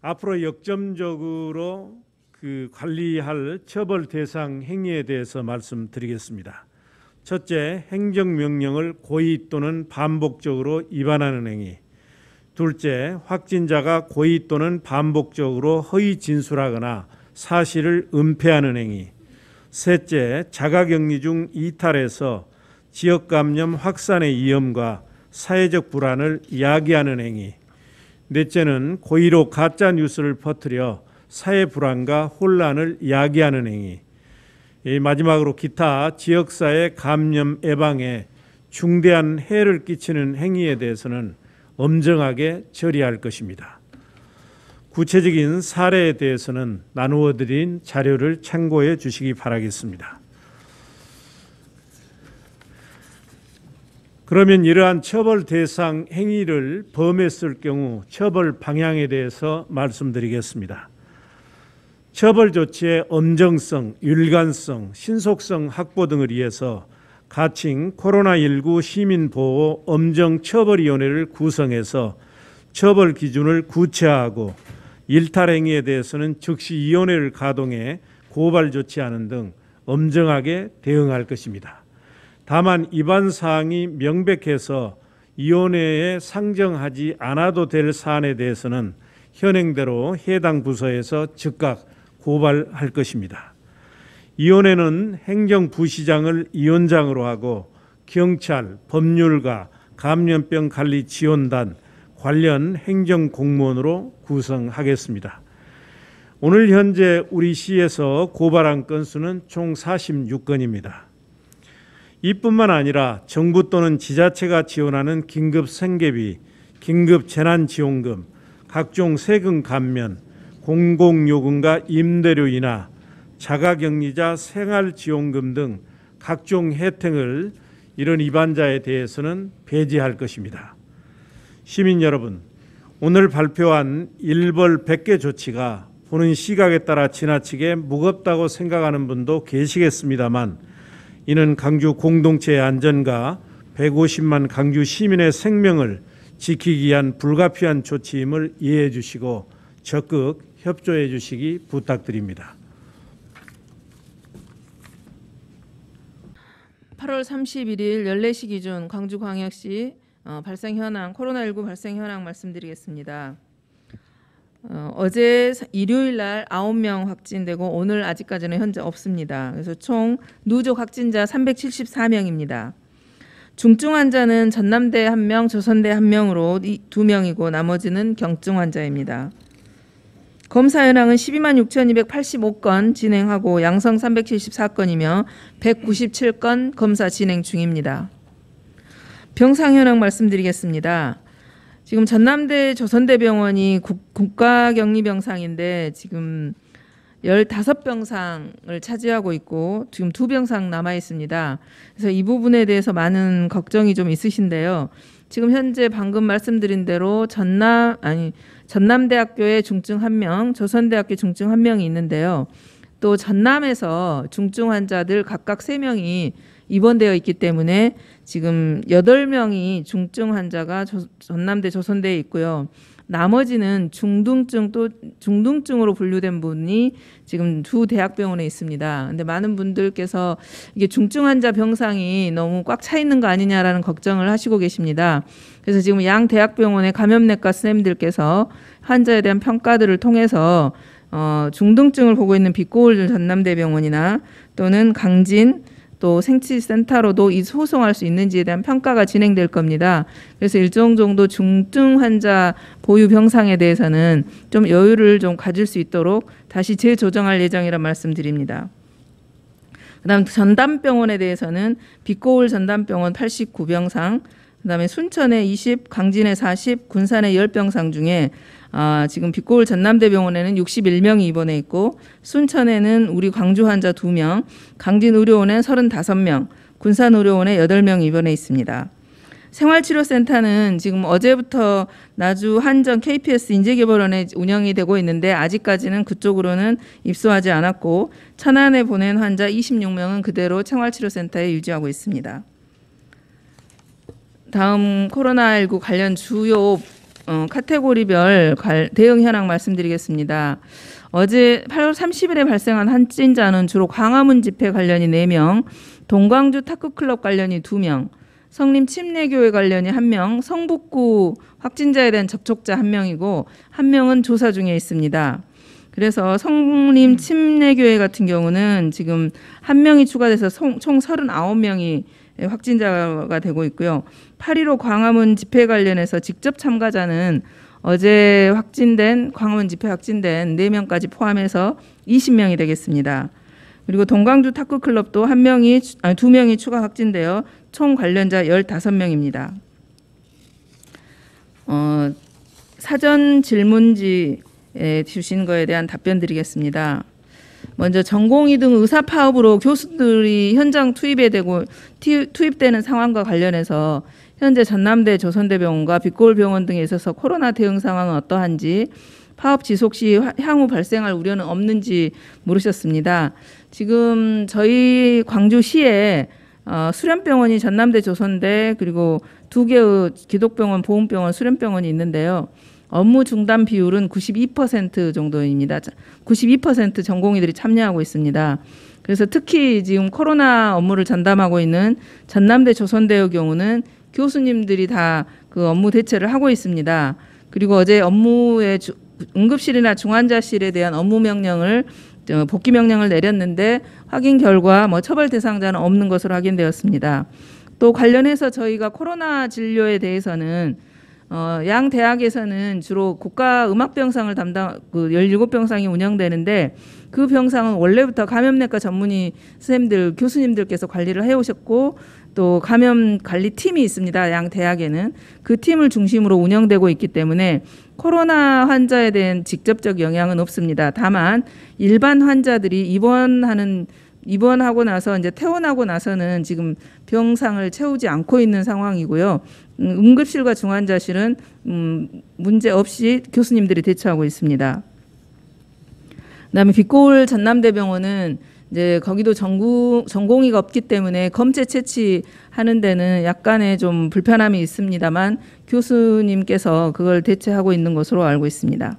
앞으로 역점적으로 그 관리할 처벌 대상 행위에 대해서 말씀드리겠습니다. 첫째, 행정명령을 고의 또는 반복적으로 위반하는 행위. 둘째, 확진자가 고의 또는 반복적으로 허위 진술하거나 사실을 은폐하는 행위. 셋째, 자가격리 중 이탈해서 지역 감염 확산의 위험과 사회적 불안을 야기하는 행위. 넷째는 고의로 가짜 뉴스를 퍼뜨려 사회 불안과 혼란을 야기하는 행위. 마지막으로 기타 지역사회 감염 예방에 중대한 해를 끼치는 행위에 대해서는 엄정하게 처리할 것입니다. 구체적인 사례에 대해서는 나누어 드린 자료를 참고해 주시기 바라겠습니다. 그러면 이러한 처벌 대상 행위를 범했을 경우 처벌 방향에 대해서 말씀드리겠습니다. 처벌 조치의 엄정성, 율간성, 신속성 확보 등을 위해서 가칭 코로나19 시민보호 엄정처벌위원회를 구성해서 처벌 기준을 구체화하고 일탈 행위에 대해서는 즉시 위원회를 가동해 고발 조치하는 등 엄정하게 대응할 것입니다. 다만 이반 사항이 명백해서 위원회에 상정하지 않아도 될 사안에 대해서는 현행대로 해당 부서에서 즉각 고발할 것입니다. 이혼회는 행정부시장을 이원장으로 하고 경찰, 법률가, 감염병 관리 지원단 관련 행정 공무원으로 구성하겠습니다. 오늘 현재 우리 시에서 고발한 건수는 총 46건입니다. 이뿐만 아니라 정부 또는 지자체가 지원하는 긴급 생계비, 긴급 재난지원금, 각종 세금 감면, 공공요금과 임대료 인하, 자가격리자 생활지원금 등 각종 혜택을 이런 이반자에 대해서는 배제할 것입니다. 시민 여러분, 오늘 발표한 일벌 100개 조치가 보는 시각에 따라 지나치게 무겁다고 생각하는 분도 계시겠습니다만 이는 강주 공동체의 안전과 150만 강주 시민의 생명을 지키기 위한 불가피한 조치임을 이해해 주시고 적극 협조해 주시기 부탁드립니다. 8월 31일 14시 기준 광주광역시 어, 발생 현황 코로나19 발생 현황 말씀드리겠습니다. 어, 제 일요일 날 9명 확진되고 오늘 아직까지는 현재 없습니다. 그래서 총 누적 확진자 374명입니다. 중증 환자는 전남대 1명, 조선대 1명으로 2명이고 나머지는 경증 환자입니다. 검사 현황은 12만 6,285건 진행하고 양성 374건이며 197건 검사 진행 중입니다. 병상 현황 말씀드리겠습니다. 지금 전남대 조선대병원이 국, 국가격리병상인데 지금 15병상을 차지하고 있고 지금 두 병상 남아 있습니다. 그래서 이 부분에 대해서 많은 걱정이 좀 있으신데요. 지금 현재 방금 말씀드린 대로 전남 아니 전남대학교에 중증 한 명, 조선대학교 중증 한 명이 있는데요. 또 전남에서 중증 환자들 각각 세 명이 입원되어 있기 때문에 지금 여덟 명이 중증 환자가 전남대 조선대에 있고요. 나머지는 중등증 또 중등증으로 분류된 분이 지금 두 대학병원에 있습니다. 근데 많은 분들께서 이게 중증 환자 병상이 너무 꽉 차 있는 거 아니냐라는 걱정을 하시고 계십니다. 그래서 지금 양 대학병원의 감염내과 선생님들께서 환자에 대한 평가들을 통해서 어, 중등증을 보고 있는 빛고울 전남대병원이나 또는 강진 또 생치센터로도 이 소송할 수 있는지에 대한 평가가 진행될 겁니다. 그래서 일정 정도 중증 환자 보유 병상에 대해서는 좀 여유를 좀 가질 수 있도록 다시 재조정할 예정이라 말씀드립니다. 그다음 전담병원에 대해서는 빛고울 전담병원 89병상, 그다음에 순천에 20, 강진에 40, 군산에 10병상 중에 아, 지금 빛골 전남대병원에는 61명이 입원해 있고 순천에는 우리 광주 환자 2명, 강진 의료원에 35명, 군산 의료원에 8명 입원해 있습니다. 생활치료센터는 지금 어제부터 나주 한전 KPS 인재개발원에 운영이 되고 있는데 아직까지는 그쪽으로는 입소하지 않았고 천안에 보낸 환자 26명은 그대로 생활치료센터에 유지하고 있습니다. 다음 코로나19 관련 주요 어, 카테고리별 대응 현황 말씀드리겠습니다. 어제 8월 30일에 발생한 한진자는 주로 광화문 집회 관련이 4명, 동광주 탁구클럽 관련이 2명, 성림 침례교회 관련이 1명, 성북구 확진자에 대한 접촉자 1명이고 1명은 조사 중에 있습니다. 그래서 성림 침례교회 같은 경우는 지금 1명이 추가돼서 총 39명이 예, 확진자가 되고 있고요. 8.15 광화문 집회 관련해서 직접 참가자는 어제 확진된 광화문 집회 확진된 4명까지 포함해서 20명이 되겠습니다. 그리고 동광주 탁구 클럽도 한 명이 아니 두 명이 추가 확진되어 총 관련자 15명입니다. 어, 사전 질문지에 주신 거에 대한 답변 드리겠습니다. 먼저 전공의 등 의사 파업으로 교수들이 현장 투입에 되고 투입되는 상황과 관련해서 현재 전남대 조선대병원과 빛골병원 등에 있어서 코로나 대응 상황은 어떠한지 파업 지속 시 향후 발생할 우려는 없는지 물으셨습니다. 지금 저희 광주시에 어, 수련병원이 전남대 조선대 그리고 두 개의 기독병원, 보훈병원, 수련병원이 있는데요. 업무 중단 비율은 92% 정도입니다. 92% 전공의들이 참여하고 있습니다. 그래서 특히 지금 코로나 업무를 전담하고 있는 전남대 조선대의 경우는 교수님들이 다 그 업무 대체를 하고 있습니다. 그리고 어제 업무의 주, 응급실이나 중환자실에 대한 업무 명령을 복귀 명령을 내렸는데 확인 결과 뭐 처벌 대상자는 없는 것으로 확인되었습니다. 또 관련해서 저희가 코로나 진료에 대해서는 어, 양 대학에서는 주로 국가 음악 병상을 담당 그 17병상이 운영되는데 그 병상은 원래부터 감염내과 전문의 선생님들 교수님들께서 관리를 해 오셨고 또 감염 관리 팀이 있습니다. 양 대학에는 그 팀을 중심으로 운영되고 있기 때문에 코로나 환자에 대한 직접적 영향은 없습니다. 다만 일반 환자들이 입원하는 입원하고 나서 이제 퇴원하고 나서는 지금 병상을 채우지 않고 있는 상황이고요. 음, 응급실과 중환자실은 음, 문제 없이 교수님들이 대처하고 있습니다. 그다음에 빅골 전남대병원은 이제 거기도 전공 전공의가 없기 때문에 검체 채취하는 데는 약간의 좀 불편함이 있습니다만 교수님께서 그걸 대체하고 있는 것으로 알고 있습니다.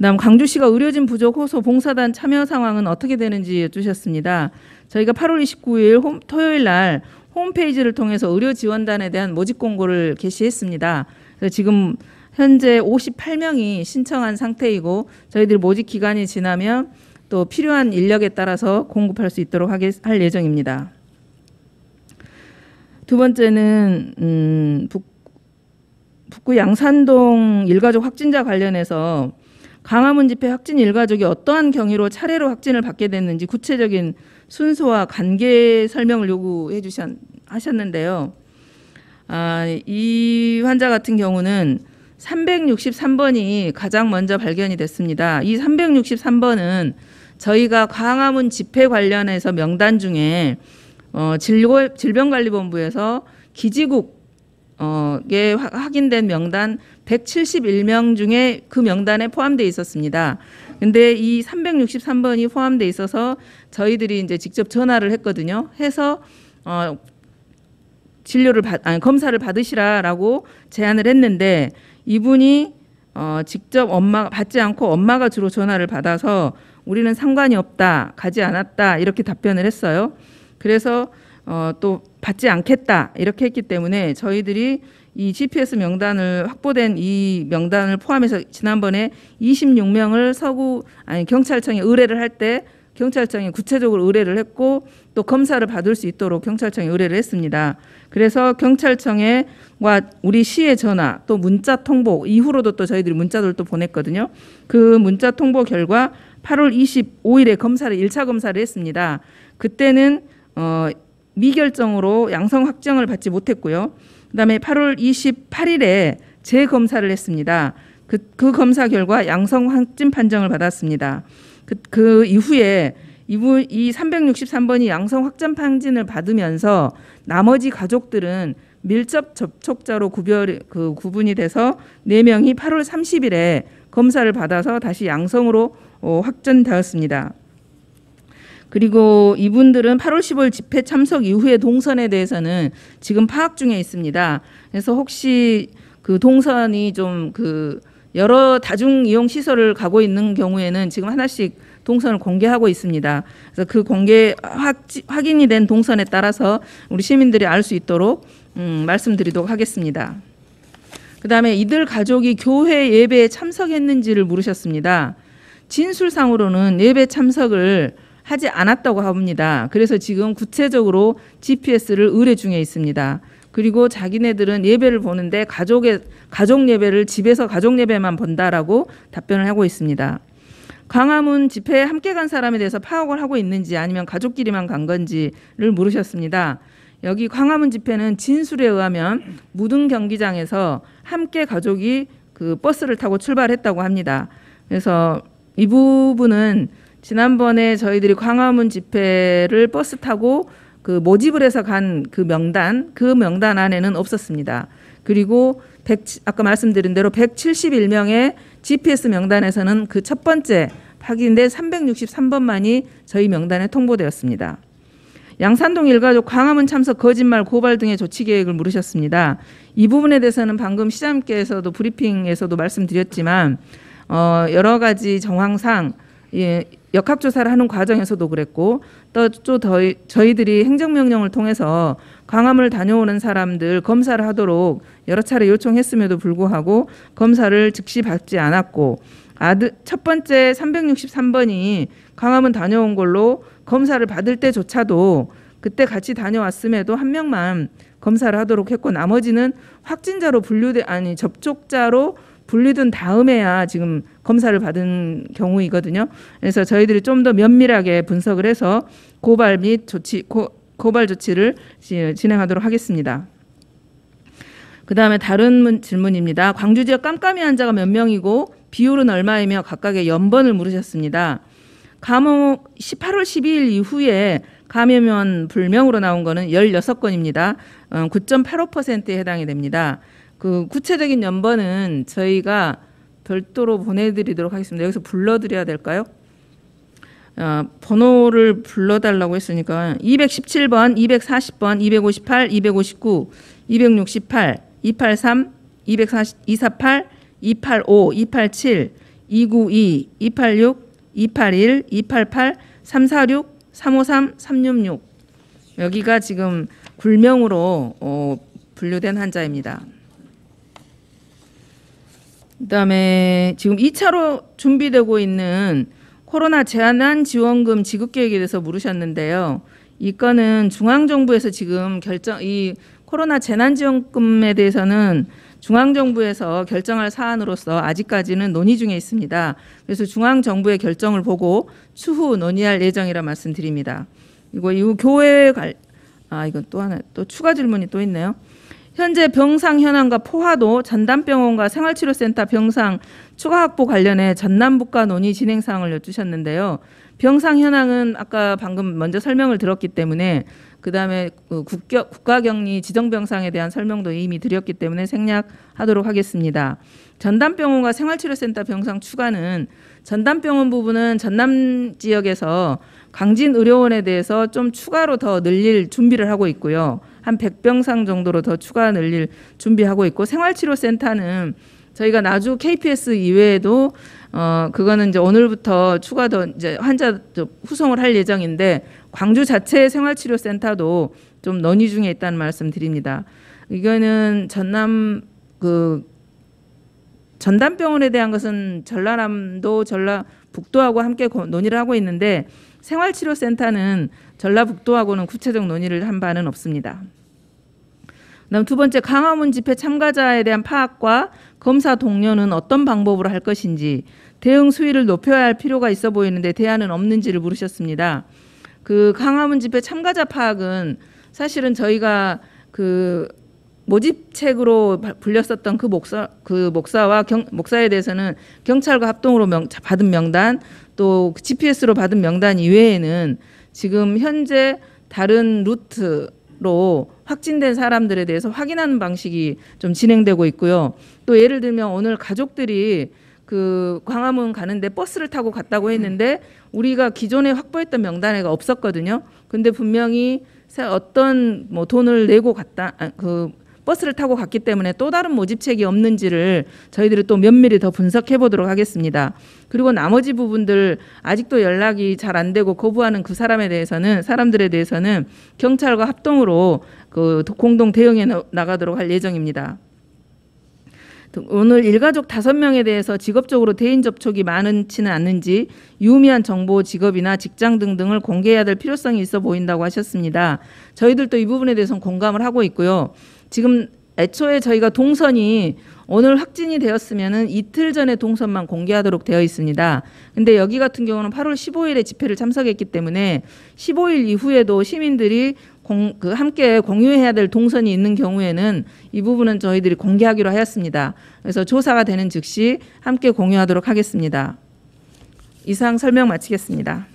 그다음 광주시가 의료진 부족 호소 봉사단 참여 상황은 어떻게 되는지 여쭈셨습니다. 저희가 8월 29일 토요일 날 홈페이지를 통해서 의료 지원단에 대한 모집 공고를 게시했습니다. 그래서 지금 현재 58명이 신청한 상태이고 저희들 모집 기간이 지나면 또 필요한 인력에 따라서 공급할 수 있도록 하게 할 예정입니다. 두 번째는 음, 북, 북구 양산동 일가족 확진자 관련해서 광화문 집회 확진 일가족이 어떠한 경위로 차례로 확진을 받게 됐는지 구체적인 순서와 관계 설명을 요구해 주셨는데요. 아, 이 환자 같은 경우는 363번이 가장 먼저 발견이 됐습니다. 이 363번은 저희가 광화문 집회 관련해서 명단 중에 어, 질병관리본부에서 기지국 어게 확인된 명단 171명 중에 그 명단에 포함돼 있었습니다. 근데 이 363번이 포함돼 있어서 저희들이 이제 직접 전화를 했거든요. 해서 어 진료를 받 아니 검사를 받으시라라고 제안을 했는데 이분이 어 직접 엄마 받지 않고 엄마가 주로 전화를 받아서 우리는 상관이 없다 가지 않았다 이렇게 답변을 했어요. 그래서 어, 또 받지 않겠다 이렇게 했기 때문에 저희들이 이 GPS 명단을 확보된 이 명단을 포함해서 지난번에 26명을 서구 아니 경찰청에 의뢰를 할 때 경찰청에 구체적으로 의뢰를 했고 또 검사를 받을 수 있도록 경찰청에 의뢰를 했습니다. 그래서 경찰청에와 우리 시의 전화 또 문자 통보 이후로도 또 저희들이 문자들을 또 보냈거든요. 그 문자 통보 결과 8월 25일에 검사를 1차 검사를 했습니다. 그때는 어 미결정으로 양성 확정을 받지 못했고요. 그다음에 8월 28일에 재검사를 했습니다. 그, 그 검사 결과 양성 확진 판정을 받았습니다. 그, 그 이후에 이분 이 363번이 양성 확진 판진을 받으면서 나머지 가족들은 밀접 접촉자로 구별 그 구분이 돼서 네 명이 8월 30일에 검사를 받아서 다시 양성으로 어, 확전되었습니다. 그리고 이분들은 8월 10일 집회 참석 이후에 동선에 대해서는 지금 파악 중에 있습니다. 그래서 혹시 그 동선이 좀 그 여러 다중 이용 시설을 가고 있는 경우에는 지금 하나씩 동선을 공개하고 있습니다. 그래서 그 공개 확, 확인이 된 동선에 따라서 우리 시민들이 알 수 있도록 음, 말씀드리도록 하겠습니다. 그 다음에 이들 가족이 교회 예배에 참석했는지를 물으셨습니다. 진술상으로는 예배 참석을 하지 않았다고 합니다. 그래서 지금 구체적으로 GPS를 의뢰 중에 있습니다. 그리고 자기네들은 예배를 보는데 가족의 가족 예배를 집에서 가족 예배만 본다라고 답변을 하고 있습니다. 광화문 집회에 함께 간 사람에 대해서 파악을 하고 있는지 아니면 가족끼리만 간 건지를 물으셨습니다. 여기 광화문 집회는 진술에 의하면 무등 경기장에서 함께 가족이 그 버스를 타고 출발했다고 합니다. 그래서 이 부분은 지난번에 저희들이 광화문 집회를 버스 타고 그 모집을 해서 간 그 명단 그 명단 안에는 없었습니다. 그리고 100, 아까 말씀드린 대로 171명의 GPS 명단에서는 그 첫 번째 확인된 363번만이 저희 명단에 통보되었습니다. 양산동 일가족 광화문 참석 거짓말 고발 등의 조치 계획을 물으셨습니다. 이 부분에 대해서는 방금 시장께서도 브리핑에서도 말씀드렸지만 어, 여러 가지 정황상 예, 역학조사를 하는 과정에서도 그랬고 또 저희들이 행정명령을 통해서 광화문을 다녀오는 사람들 검사를 하도록 여러 차례 요청했음에도 불구하고 검사를 즉시 받지 않았고 아드, 첫 번째 363번이 광화문 다녀온 걸로 검사를 받을 때조차도 그때 같이 다녀왔음에도 한 명만 검사를 하도록 했고 나머지는 확진자로 분류돼 아니 접촉자로 분류된 다음에야 지금 검사를 받은 경우이거든요. 그래서 저희들이 좀 더 면밀하게 분석을 해서 고발 및 조치 고, 고발 조치를 진행하도록 하겠습니다. 그 다음에 다른 문, 질문입니다. 광주 지역 깜깜이 환자가 몇 명이고 비율은 얼마이며 각각의 연번을 물으셨습니다. 감옥 18월 12일 이후에 감염원 불명으로 나온 거는 16건입니다. 9.85%에 어, 해당이 됩니다. 그 구체적인 연번은 저희가 별도로 보내드리도록 하겠습니다. 여기서 불러드려야 될까요? 어, 번호를 불러달라고 했으니까 217번, 240번, 258, 259, 268, 283, 248, 285, 287, 292, 286, 281, 288, 346, 353, 366. 여기가 지금 굴명으로 어, 분류된 환자입니다. 그다음에 지금 2차로 준비되고 있는 코로나 재난 지원금 지급 계획에 대해서 물으셨는데요. 이 건은 중앙 정부에서 지금 결정 이 코로나 재난 지원금에 대해서는 중앙 정부에서 결정할 사안으로서 아직까지는 논의 중에 있습니다. 그래서 중앙 정부의 결정을 보고 추후 논의할 예정이라 말씀드립니다. 그리 이후 교회 갈아 이건 또 하나 또 추가 질문이 또 있네요. 현재 병상 현황과 포화도 전담병원과 생활치료센터 병상 추가 확보 관련해 전남북과 논의 진행 사항을 여쭈셨는데요. 병상 현황은 아까 방금 먼저 설명을 들었기 때문에 그다음에 그 국격, 국가격리 지정병상에 대한 설명도 이미 드렸기 때문에 생략하도록 하겠습니다. 전담병원과 생활치료센터 병상 추가는 전담병원 부분은 전남 지역에서 강진 의료원에 대해서 좀 추가로 더 늘릴 준비를 하고 있고요. 한 100병상 정도로 더 추가 늘릴 준비하고 있고 생활치료센터는 저희가 나주 KPS 이외에도 어 그거는 이제 오늘부터 추가 더 이제 환자 후송을 할 예정인데 광주 자체 생활치료센터도 좀 논의 중에 있다는 말씀 드립니다. 이거는 전남 그 전담병원에 대한 것은 전라남도 전라북도하고 함께 논의를 하고 있는데 생활치료센터는 전라북도하고는 구체적 논의를 한 바는 없습니다. 그다음 두 번째 강화문 집회 참가자에 대한 파악과 검사 동료는 어떤 방법으로 할 것인지 대응 수위를 높여야 할 필요가 있어 보이는데 대안은 없는지를 물으셨습니다. 그 강화문 집회 참가자 파악은 사실은 저희가 그 모집책으로 불렸었던 그 목사 그 목사와 경, 목사에 대해서는 경찰과 합동으로 명, 받은 명단 또 GPS로 받은 명단 이외에는 지금 현재 다른 루트로 확진된 사람들에 대해서 확인하는 방식이 좀 진행되고 있고요. 또 예를 들면 오늘 가족들이 그 광화문 가는데 버스를 타고 갔다고 했는데 우리가 기존에 확보했던 명단에가 없었거든요. 근데 분명히 어떤 뭐 돈을 내고 갔다 아, 그 버스를 타고 갔기 때문에 또 다른 모집책이 없는지를 저희들이 또 면밀히 더 분석해 보도록 하겠습니다. 그리고 나머지 부분들 아직도 연락이 잘 안 되고 거부하는 그 사람에 대해서는 사람들에 대해서는 경찰과 합동으로 그 공동 대응해 나가도록 할 예정입니다. 오늘 일가족 다섯 명에 대해서 직업적으로 대인 접촉이 많지는 않은지 유의미한 정보, 직업이나 직장 등등을 공개해야 될 필요성이 있어 보인다고 하셨습니다. 저희들도 이 부분에 대해서는 공감을 하고 있고요. 지금 애초에 저희가 동선이 오늘 확진이 되었으면 이틀 전에 동선만 공개하도록 되어 있습니다. 근데 여기 같은 경우는 8월 15일에 집회를 참석했기 때문에 15일 이후에도 시민들이 공, 그 함께 공유해야 될 동선이 있는 경우에는 이 부분은 저희들이 공개하기로 하였습니다. 그래서 조사가 되는 즉시 함께 공유하도록 하겠습니다. 이상 설명 마치겠습니다.